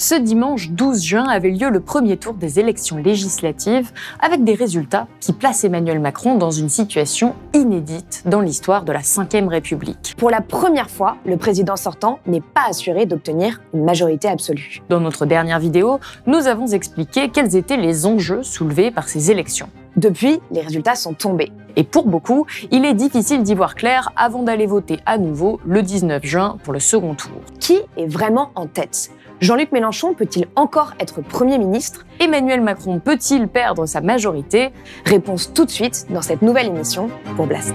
Ce dimanche 12 juin avait lieu le premier tour des élections législatives avec des résultats qui placent Emmanuel Macron dans une situation inédite dans l'histoire de la Ve République. Pour la première fois, le président sortant n'est pas assuré d'obtenir une majorité absolue. Dans notre dernière vidéo, nous avons expliqué quels étaient les enjeux soulevés par ces élections. Depuis, les résultats sont tombés. Et pour beaucoup, il est difficile d'y voir clair avant d'aller voter à nouveau le 19 juin pour le second tour. Qui est vraiment en tête Jean-Luc Mélenchon peut-il encore être Premier ministre Emmanuel Macron peut-il perdre sa majorité Réponse tout de suite dans cette nouvelle émission pour Blast.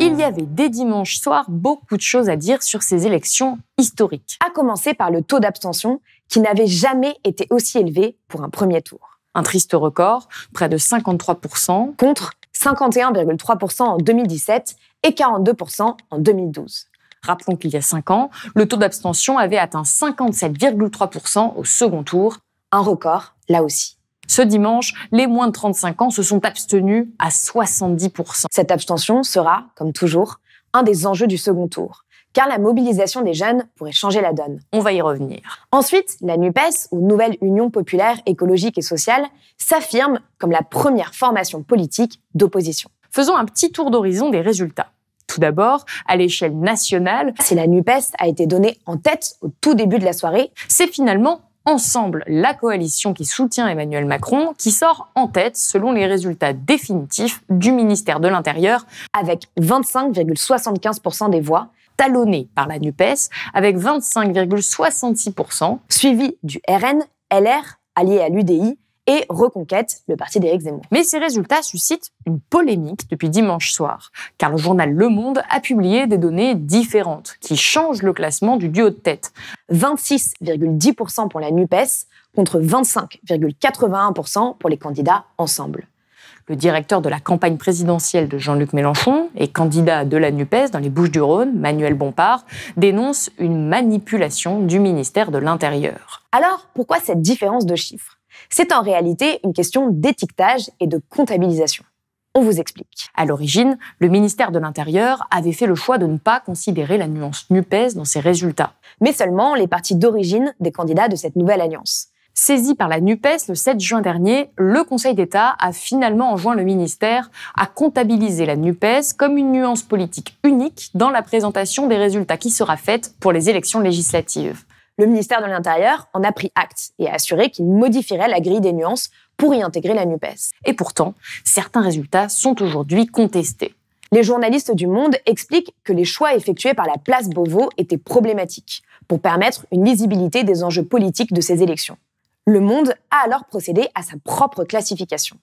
Il y avait dès dimanche soir beaucoup de choses à dire sur ces élections historiques. À commencer par le taux d'abstention qui n'avait jamais été aussi élevé pour un premier tour. Un triste record, près de 53%. Contre 51,3% en 2017 et 42% en 2012. Rappelons qu'il y a 5 ans, le taux d'abstention avait atteint 57,3% au second tour, un record là aussi. Ce dimanche, les moins de 35 ans se sont abstenus à 70%. Cette abstention sera, comme toujours, un des enjeux du second tour, car la mobilisation des jeunes pourrait changer la donne. On va y revenir. Ensuite, la NUPES, ou Nouvelle Union Populaire Écologique et Sociale, s'affirme comme la première formation politique d'opposition. Faisons un petit tour d'horizon des résultats tout d'abord, à l'échelle nationale. Si la NUPES a été donnée en tête au tout début de la soirée, c'est finalement Ensemble, la coalition qui soutient Emmanuel Macron, qui sort en tête selon les résultats définitifs du ministère de l'Intérieur, avec 25,75% des voix, talonnées par la NUPES, avec 25,66%, suivi du RN, LR, allié à l'UDI, et Reconquête, le parti d'Éric Zemmour. Mais ces résultats suscitent une polémique depuis dimanche soir, car le journal Le Monde a publié des données différentes qui changent le classement du duo de tête. 26,10% pour la NUPES contre 25,81% pour les candidats ensemble le directeur de la campagne présidentielle de Jean-Luc Mélenchon et candidat de la NUPES dans les Bouches-du-Rhône, Manuel Bompard, dénonce une manipulation du ministère de l'Intérieur. Alors, pourquoi cette différence de chiffres c'est en réalité une question d'étiquetage et de comptabilisation. On vous explique. À l'origine, le ministère de l'Intérieur avait fait le choix de ne pas considérer la nuance NUPES dans ses résultats, mais seulement les partis d'origine des candidats de cette nouvelle alliance. Saisi par la NUPES le 7 juin dernier, le Conseil d'État a finalement enjoint le ministère à comptabiliser la NUPES comme une nuance politique unique dans la présentation des résultats qui sera faite pour les élections législatives. Le ministère de l'Intérieur en a pris acte et a assuré qu'il modifierait la grille des nuances pour y intégrer la NUPES. Et pourtant, certains résultats sont aujourd'hui contestés. Les journalistes du Monde expliquent que les choix effectués par la place Beauvau étaient problématiques pour permettre une lisibilité des enjeux politiques de ces élections. Le Monde a alors procédé à sa propre classification.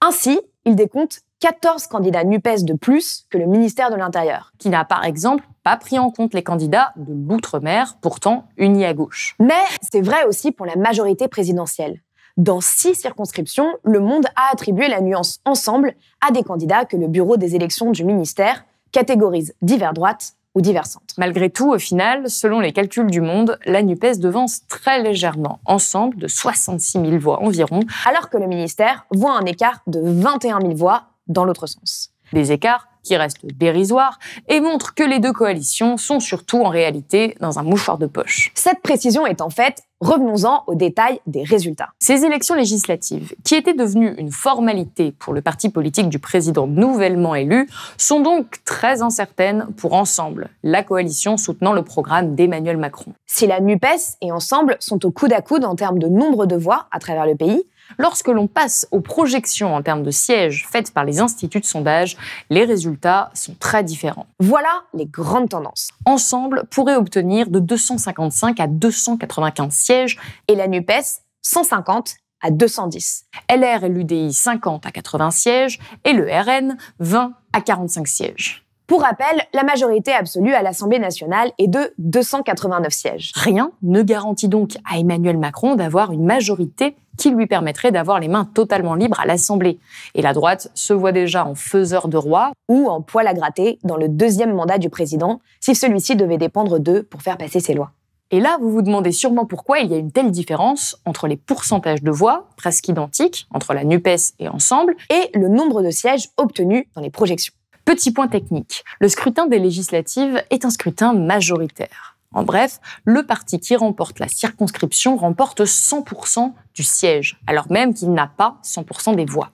Ainsi, il décompte 14 candidats NUPES de plus que le ministère de l'Intérieur, qui n'a par exemple pas pris en compte les candidats de l'outre-mer, pourtant unis à gauche. Mais c'est vrai aussi pour la majorité présidentielle. Dans six circonscriptions, le monde a attribué la nuance ensemble à des candidats que le bureau des élections du ministère catégorise divers droite ou divers Malgré tout, au final, selon les calculs du monde, la NUPES devance très légèrement, ensemble de 66 000 voix environ, alors que le ministère voit un écart de 21 000 voix dans l'autre sens. Des écarts qui restent dérisoires et montrent que les deux coalitions sont surtout en réalité dans un mouchoir de poche. Cette précision est en fait, revenons-en au détail des résultats. Ces élections législatives, qui étaient devenues une formalité pour le parti politique du président nouvellement élu, sont donc très incertaines pour Ensemble, la coalition soutenant le programme d'Emmanuel Macron. Si la NUPES et Ensemble sont au coude à coude en termes de nombre de voix à travers le pays, Lorsque l'on passe aux projections en termes de sièges faites par les instituts de sondage, les résultats sont très différents. Voilà les grandes tendances. Ensemble pourrait obtenir de 255 à 295 sièges et la NUPES 150 à 210. LR et l'UDI 50 à 80 sièges et le RN 20 à 45 sièges. Pour rappel, la majorité absolue à l'Assemblée nationale est de 289 sièges. Rien ne garantit donc à Emmanuel Macron d'avoir une majorité qui lui permettrait d'avoir les mains totalement libres à l'Assemblée. Et la droite se voit déjà en faiseur de roi ou en poil à gratter dans le deuxième mandat du président, si celui-ci devait dépendre d'eux pour faire passer ses lois. Et là, vous vous demandez sûrement pourquoi il y a une telle différence entre les pourcentages de voix, presque identiques, entre la NUPES et Ensemble, et le nombre de sièges obtenus dans les projections. Petit point technique, le scrutin des législatives est un scrutin majoritaire. En bref, le parti qui remporte la circonscription remporte 100% du siège, alors même qu'il n'a pas 100% des voix.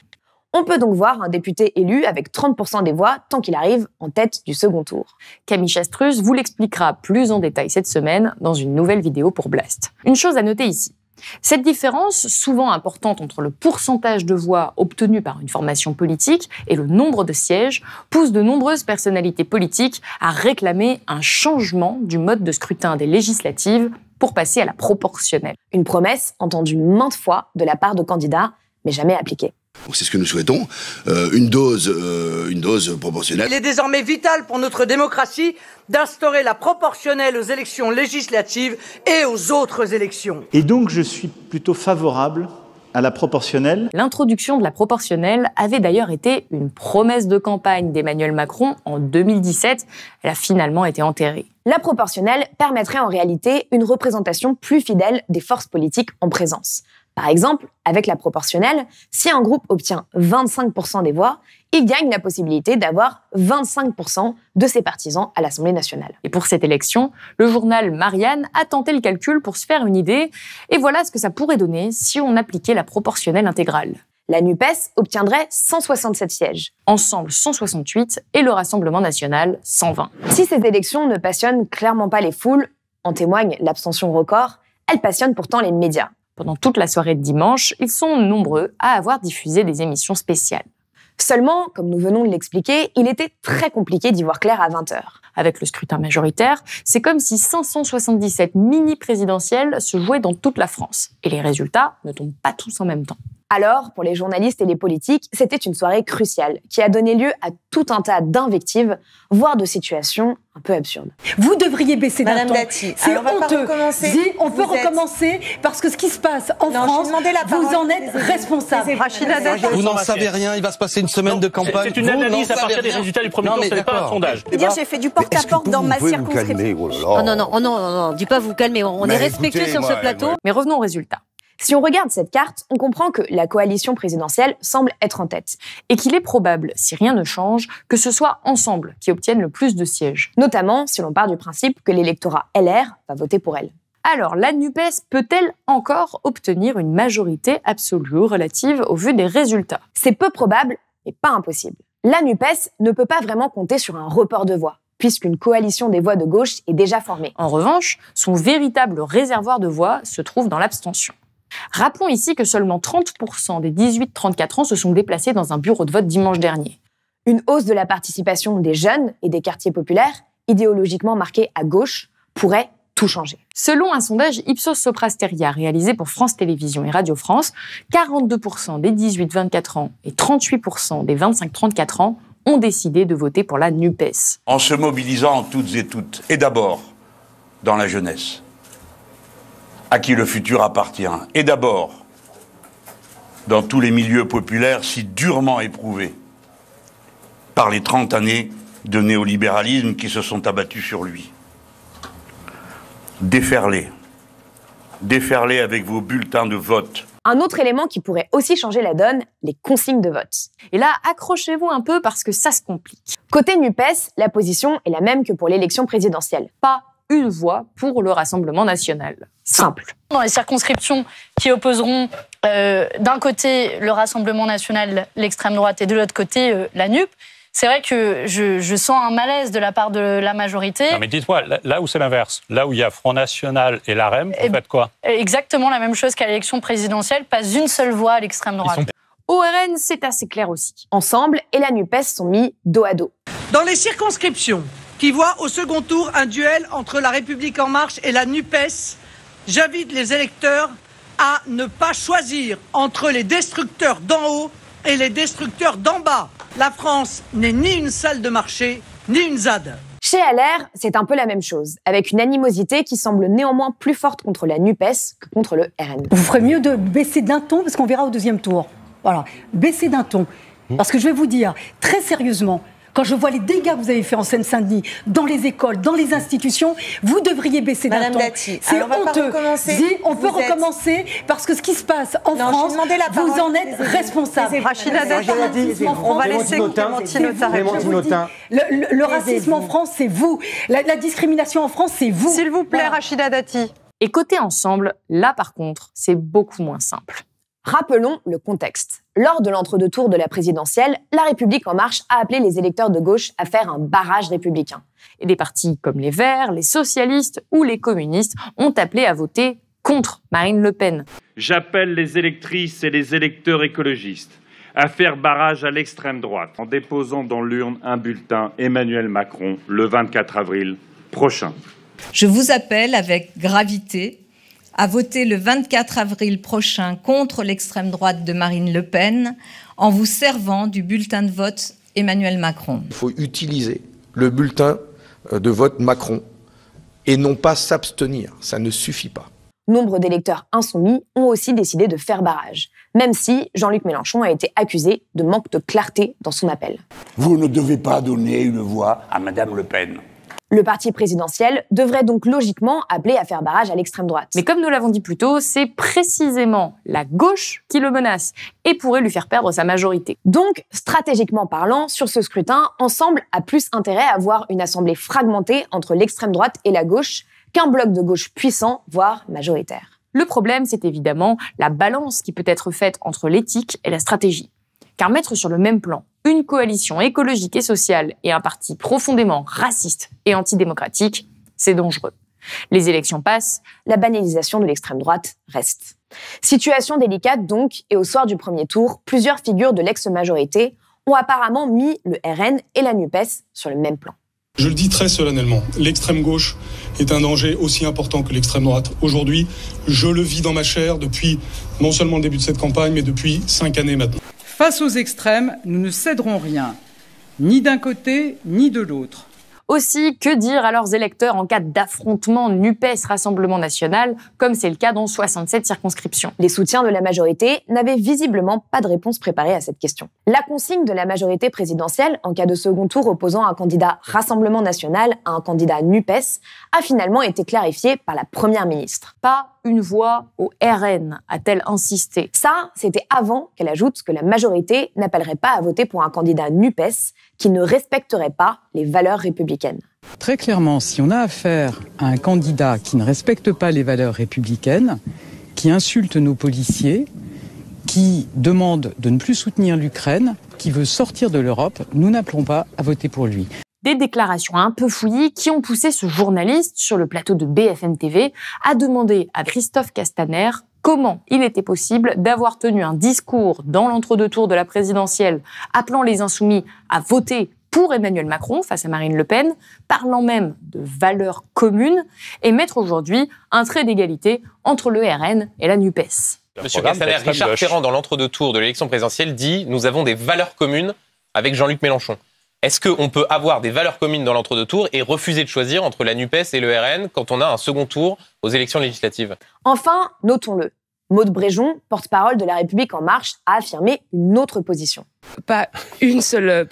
On peut donc voir un député élu avec 30% des voix tant qu'il arrive en tête du second tour. Camille Chastruz vous l'expliquera plus en détail cette semaine dans une nouvelle vidéo pour Blast. Une chose à noter ici, cette différence, souvent importante entre le pourcentage de voix obtenue par une formation politique et le nombre de sièges, pousse de nombreuses personnalités politiques à réclamer un changement du mode de scrutin des législatives pour passer à la proportionnelle. Une promesse entendue maintes fois de la part de candidats, mais jamais appliquée. C'est ce que nous souhaitons, euh, une, dose, euh, une dose proportionnelle. Il est désormais vital pour notre démocratie d'instaurer la proportionnelle aux élections législatives et aux autres élections. Et donc je suis plutôt favorable à la proportionnelle. L'introduction de la proportionnelle avait d'ailleurs été une promesse de campagne d'Emmanuel Macron en 2017. Elle a finalement été enterrée. La proportionnelle permettrait en réalité une représentation plus fidèle des forces politiques en présence. Par exemple, avec la proportionnelle, si un groupe obtient 25% des voix, il gagne la possibilité d'avoir 25% de ses partisans à l'Assemblée nationale. Et pour cette élection, le journal Marianne a tenté le calcul pour se faire une idée, et voilà ce que ça pourrait donner si on appliquait la proportionnelle intégrale. La NUPES obtiendrait 167 sièges. Ensemble 168 et le Rassemblement national 120. Si ces élections ne passionnent clairement pas les foules, en témoigne l'abstention record, elles passionnent pourtant les médias. Pendant toute la soirée de dimanche, ils sont nombreux à avoir diffusé des émissions spéciales. Seulement, comme nous venons de l'expliquer, il était très compliqué d'y voir clair à 20h. Avec le scrutin majoritaire, c'est comme si 577 mini-présidentielles se jouaient dans toute la France. Et les résultats ne tombent pas tous en même temps. Alors, pour les journalistes et les politiques, c'était une soirée cruciale qui a donné lieu à tout un tas d'invectives, voire de situations un peu absurdes. Vous devriez baisser d'un ton. C'est honteux. on peut recommencer parce que ce qui se passe en France, vous en êtes responsable. Vous n'en savez rien. Il va se passer une semaine de campagne. C'est une analyse à partir des résultats du premier tour. Ce n'est pas un sondage. dire, eh eh ben, J'ai fait du porte-à-porte dans ma circonscription. Oh ah non, non, oh non, non, non. Dis pas vous calmer. On est bah, respectueux sur ce plateau. Mais revenons aux résultats. Si on regarde cette carte, on comprend que la coalition présidentielle semble être en tête et qu'il est probable, si rien ne change, que ce soit ensemble qui obtiennent le plus de sièges, notamment si l'on part du principe que l'électorat LR va voter pour elle. Alors, la NUPES peut-elle encore obtenir une majorité absolue relative au vu des résultats C'est peu probable, mais pas impossible. La NUPES ne peut pas vraiment compter sur un report de voix, puisqu'une coalition des voix de gauche est déjà formée. En revanche, son véritable réservoir de voix se trouve dans l'abstention. Rappelons ici que seulement 30% des 18-34 ans se sont déplacés dans un bureau de vote dimanche dernier. Une hausse de la participation des jeunes et des quartiers populaires, idéologiquement marqués à gauche, pourrait tout changer. Selon un sondage Ipsos Soprasteria réalisé pour France Télévisions et Radio France, 42% des 18-24 ans et 38% des 25-34 ans ont décidé de voter pour la NUPES. En se mobilisant toutes et toutes, et d'abord dans la jeunesse à qui le futur appartient. Et d'abord, dans tous les milieux populaires si durement éprouvés par les 30 années de néolibéralisme qui se sont abattus sur lui. Déferlez. Déferlez avec vos bulletins de vote. Un autre élément qui pourrait aussi changer la donne, les consignes de vote. Et là, accrochez-vous un peu parce que ça se complique. Côté NUPES, la position est la même que pour l'élection présidentielle. Pas une voix pour le Rassemblement national. Simple. Dans les circonscriptions qui opposeront euh, d'un côté le Rassemblement national, l'extrême droite, et de l'autre côté euh, la NUP, c'est vrai que je, sens un malaise de la part de la majorité. Non mais dites-moi, là où c'est l'inverse, là où il y a Front National et l'AREM, vous et eh faites quoi Exactement la même chose qu'à l'élection présidentielle, pas une seule voix à l'extrême droite. ORN, c'est assez clair aussi. Ensemble, et la NUPES sont mis dos à dos. Dans les circonscriptions qui voit au second tour un duel entre la République en marche et la NUPES, j'invite les électeurs à ne pas choisir entre les destructeurs d'en haut et les destructeurs d'en bas. La France n'est ni une salle de marché, ni une ZAD. Chez LR, c'est un peu la même chose, avec une animosité qui semble néanmoins plus forte contre la NUPES que contre le RN. Vous ferez mieux de baisser d'un ton, parce qu'on verra au deuxième tour. Voilà, baisser d'un ton. Mmh. Parce que je vais vous dire, très sérieusement, quand je vois les dégâts que vous avez fait en Seine-Saint-Denis, dans les écoles, dans les institutions, vous devriez baisser d'un ton. C'est honteux. on peut recommencer parce que ce qui se passe en France, vous en êtes responsable. Rachida Dati, on va laisser Clémentine Autain. Le, le racisme en France, c'est vous. La, discrimination en France, c'est vous. S'il vous plaît, Rachida Dati. Et côté ensemble, là par contre, c'est beaucoup moins simple. Rappelons le contexte. Lors de l'entre-deux-tours de la présidentielle, La République en marche a appelé les électeurs de gauche à faire un barrage républicain. Et des partis comme les Verts, les socialistes ou les communistes ont appelé à voter contre Marine Le Pen. J'appelle les électrices et les électeurs écologistes à faire barrage à l'extrême droite en déposant dans l'urne un bulletin Emmanuel Macron le 24 avril prochain. Je vous appelle avec gravité à voter le 24 avril prochain contre l'extrême droite de Marine Le Pen en vous servant du bulletin de vote Emmanuel Macron. Il faut utiliser le bulletin euh, de vote Macron et non pas s'abstenir. Ça ne suffit pas. Nombre d'électeurs insoumis ont aussi décidé de faire barrage, même si Jean-Luc Mélenchon a été accusé de manque de clarté dans son appel. Vous ne devez pas donner une voix à Madame Le Pen. Le parti présidentiel devrait donc logiquement appeler à faire barrage à l'extrême droite. Mais comme nous l'avons dit plus tôt, c'est précisément la gauche qui le menace et pourrait lui faire perdre sa majorité. Donc, stratégiquement parlant, sur ce scrutin, Ensemble a plus intérêt à avoir une assemblée fragmentée entre l'extrême droite et la gauche qu'un bloc de gauche puissant, voire majoritaire. Le problème, c'est évidemment la balance qui peut être faite entre l'éthique et la stratégie. Car mettre sur le même plan une coalition écologique et sociale et un parti profondément raciste et antidémocratique, c'est dangereux. Les élections passent, la banalisation de l'extrême droite reste. Situation délicate donc, et au soir du premier tour, plusieurs figures de l'ex-majorité ont apparemment mis le RN et la NUPES sur le même plan. Je le dis très solennellement, l'extrême gauche est un danger aussi important que l'extrême droite. Aujourd'hui, je le vis dans ma chair depuis non seulement le début de cette campagne, mais depuis cinq années maintenant. Face aux extrêmes, nous ne céderons rien, ni d'un côté ni de l'autre. Aussi, que dire à leurs électeurs en cas d'affrontement NUPES-Rassemblement national, comme c'est le cas dans 67 circonscriptions Les soutiens de la majorité n'avaient visiblement pas de réponse préparée à cette question. La consigne de la majorité présidentielle en cas de second tour opposant un candidat Rassemblement national à un candidat NUPES a finalement été clarifiée par la Première ministre. Pas une voix au RN, a-t-elle insisté. Ça, c'était avant qu'elle ajoute que la majorité n'appellerait pas à voter pour un candidat NUPES qui ne respecterait pas les valeurs républicaines. Très clairement, si on a affaire à un candidat qui ne respecte pas les valeurs républicaines, qui insulte nos policiers, qui demande de ne plus soutenir l'Ukraine, qui veut sortir de l'Europe, nous n'appelons pas à voter pour lui. Des déclarations un peu fouillies qui ont poussé ce journaliste sur le plateau de BFM TV à demander à Christophe Castaner comment il était possible d'avoir tenu un discours dans l'entre-deux tours de la présidentielle appelant les insoumis à voter pour Emmanuel Macron face à Marine Le Pen, parlant même de valeurs communes et mettre aujourd'hui un trait d'égalité entre le RN et la NUPES. Monsieur Castaner, Richard Ferrand, dans l'entre-deux-tours de l'élection présidentielle, dit Nous avons des valeurs communes avec Jean-Luc Mélenchon. Est-ce qu'on peut avoir des valeurs communes dans l'entre-deux-tours et refuser de choisir entre la NUPES et le RN quand on a un second tour aux élections législatives Enfin, notons-le, Maude Bréjon, porte-parole de La République En Marche, a affirmé une autre position. Pas une seule,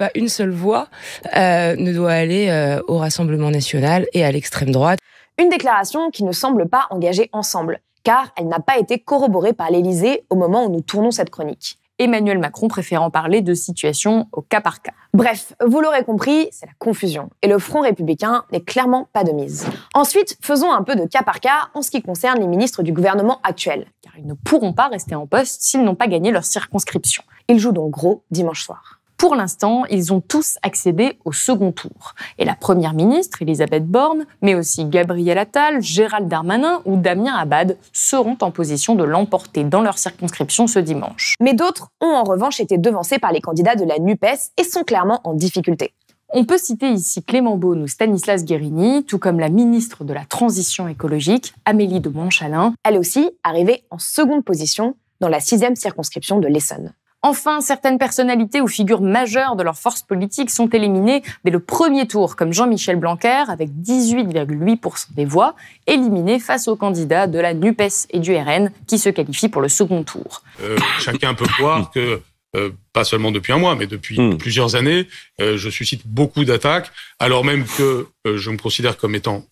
voix euh, ne doit aller euh, au Rassemblement national et à l'extrême droite. Une déclaration qui ne semble pas engager « ensemble car elle n'a pas été corroborée par l'Élysée au moment où nous tournons cette chronique. Emmanuel Macron préférant parler de situation au cas par cas. Bref, vous l'aurez compris, c'est la confusion. Et le Front républicain n'est clairement pas de mise. Ensuite, faisons un peu de cas par cas en ce qui concerne les ministres du gouvernement actuel, car ils ne pourront pas rester en poste s'ils n'ont pas gagné leur circonscription. Ils jouent donc gros dimanche soir. Pour l'instant, ils ont tous accédé au second tour. Et la Première ministre, Elisabeth Borne, mais aussi Gabriel Attal, Gérald Darmanin ou Damien Abad seront en position de l'emporter dans leur circonscription ce dimanche. Mais d'autres ont en revanche été devancés par les candidats de la NUPES et sont clairement en difficulté. On peut citer ici Clément Beaune ou Stanislas Guérini, tout comme la ministre de la Transition écologique, Amélie de Montchalin, elle aussi arrivée en seconde position dans la sixième circonscription de l'Essonne. Enfin, certaines personnalités ou figures majeures de leur force politique sont éliminées dès le premier tour, comme Jean-Michel Blanquer, avec 18,8% des voix, éliminé face aux candidats de la NUPES et du RN, qui se qualifient pour le second tour. Euh, chacun peut voir que euh, pas seulement depuis un mois, mais depuis hmm. plusieurs années, euh, je suscite beaucoup d'attaques, alors même que je me considère comme étant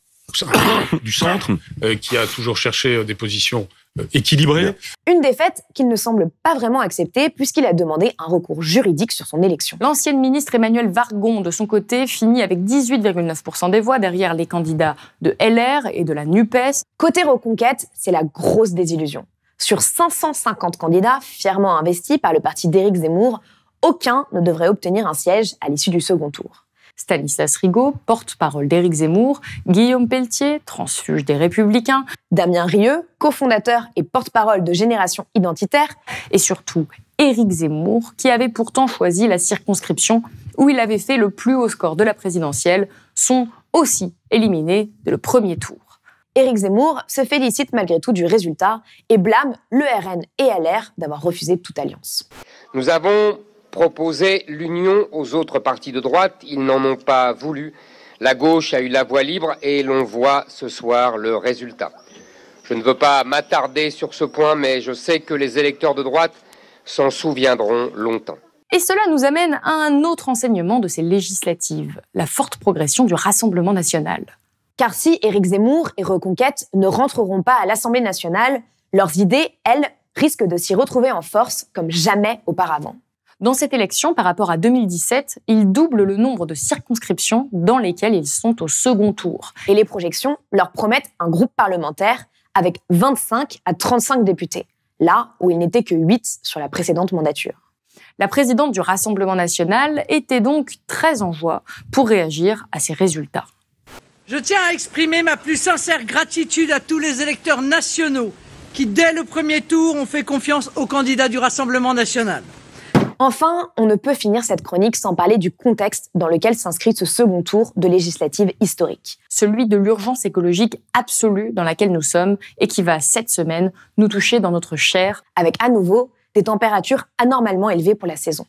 du centre, qui a toujours cherché des positions euh, équilibré. Une défaite qu'il ne semble pas vraiment accepter puisqu'il a demandé un recours juridique sur son élection. L'ancienne ministre Emmanuel Vargon, de son côté, finit avec 18,9% des voix derrière les candidats de LR et de la NUPES. Côté reconquête, c'est la grosse désillusion. Sur 550 candidats fièrement investis par le parti d'Éric Zemmour, aucun ne devrait obtenir un siège à l'issue du second tour. Stanislas Rigaud, porte-parole d'Éric Zemmour, Guillaume Pelletier, transfuge des Républicains, Damien Rieu, cofondateur et porte-parole de Génération Identitaire, et surtout Éric Zemmour, qui avait pourtant choisi la circonscription où il avait fait le plus haut score de la présidentielle, sont aussi éliminés de le premier tour. Éric Zemmour se félicite malgré tout du résultat et blâme le RN et LR d'avoir refusé toute alliance. Nous avons proposer l'union aux autres partis de droite. Ils n'en ont pas voulu. La gauche a eu la voie libre et l'on voit ce soir le résultat. Je ne veux pas m'attarder sur ce point, mais je sais que les électeurs de droite s'en souviendront longtemps. Et cela nous amène à un autre enseignement de ces législatives, la forte progression du Rassemblement national. Car si Éric Zemmour et Reconquête ne rentreront pas à l'Assemblée nationale, leurs idées, elles, risquent de s'y retrouver en force comme jamais auparavant. Dans cette élection, par rapport à 2017, ils doublent le nombre de circonscriptions dans lesquelles ils sont au second tour. Et les projections leur promettent un groupe parlementaire avec 25 à 35 députés, là où ils n'étaient que 8 sur la précédente mandature. La présidente du Rassemblement national était donc très en joie pour réagir à ces résultats. Je tiens à exprimer ma plus sincère gratitude à tous les électeurs nationaux qui, dès le premier tour, ont fait confiance au candidat du Rassemblement national. Enfin, on ne peut finir cette chronique sans parler du contexte dans lequel s'inscrit ce second tour de législative historique. Celui de l'urgence écologique absolue dans laquelle nous sommes et qui va, cette semaine, nous toucher dans notre chair. Avec à nouveau des températures anormalement élevées pour la saison.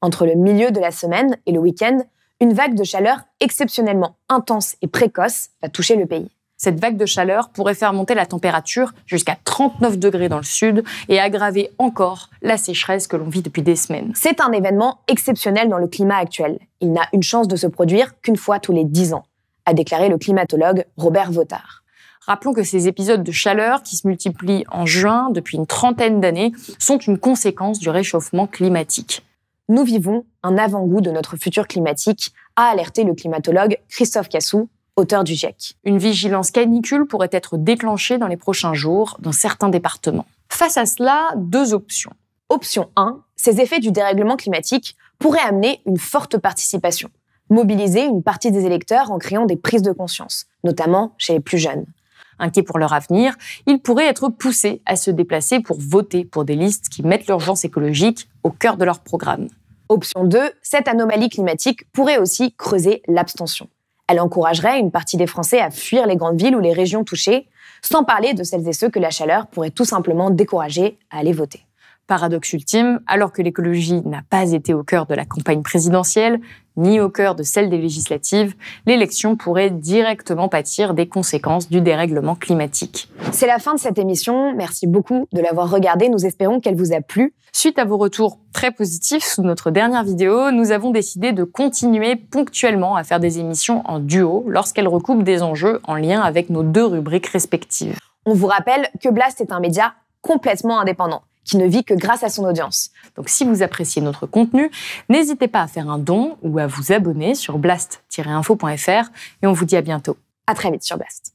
Entre le milieu de la semaine et le week-end, une vague de chaleur exceptionnellement intense et précoce va toucher le pays cette vague de chaleur pourrait faire monter la température jusqu'à 39 degrés dans le sud et aggraver encore la sécheresse que l'on vit depuis des semaines. C'est un événement exceptionnel dans le climat actuel. Il n'a une chance de se produire qu'une fois tous les 10 ans, a déclaré le climatologue Robert Vautard. Rappelons que ces épisodes de chaleur qui se multiplient en juin depuis une trentaine d'années sont une conséquence du réchauffement climatique. Nous vivons un avant-goût de notre futur climatique, a alerté le climatologue Christophe Cassou auteur du GIEC. Une vigilance canicule pourrait être déclenchée dans les prochains jours dans certains départements. Face à cela, deux options. Option 1, ces effets du dérèglement climatique pourraient amener une forte participation, mobiliser une partie des électeurs en créant des prises de conscience, notamment chez les plus jeunes. Inquiets pour leur avenir, ils pourraient être poussés à se déplacer pour voter pour des listes qui mettent l'urgence écologique au cœur de leur programme. Option 2, cette anomalie climatique pourrait aussi creuser l'abstention. Elle encouragerait une partie des Français à fuir les grandes villes ou les régions touchées, sans parler de celles et ceux que la chaleur pourrait tout simplement décourager à aller voter. Paradoxe ultime, alors que l'écologie n'a pas été au cœur de la campagne présidentielle, ni au cœur de celle des législatives, l'élection pourrait directement pâtir des conséquences du dérèglement climatique. C'est la fin de cette émission. Merci beaucoup de l'avoir regardée. Nous espérons qu'elle vous a plu. Suite à vos retours très positifs sous notre dernière vidéo, nous avons décidé de continuer ponctuellement à faire des émissions en duo lorsqu'elles recoupent des enjeux en lien avec nos deux rubriques respectives. On vous rappelle que Blast est un média complètement indépendant qui ne vit que grâce à son audience. Donc si vous appréciez notre contenu, n'hésitez pas à faire un don ou à vous abonner sur blast-info.fr et on vous dit à bientôt. À très vite sur Blast.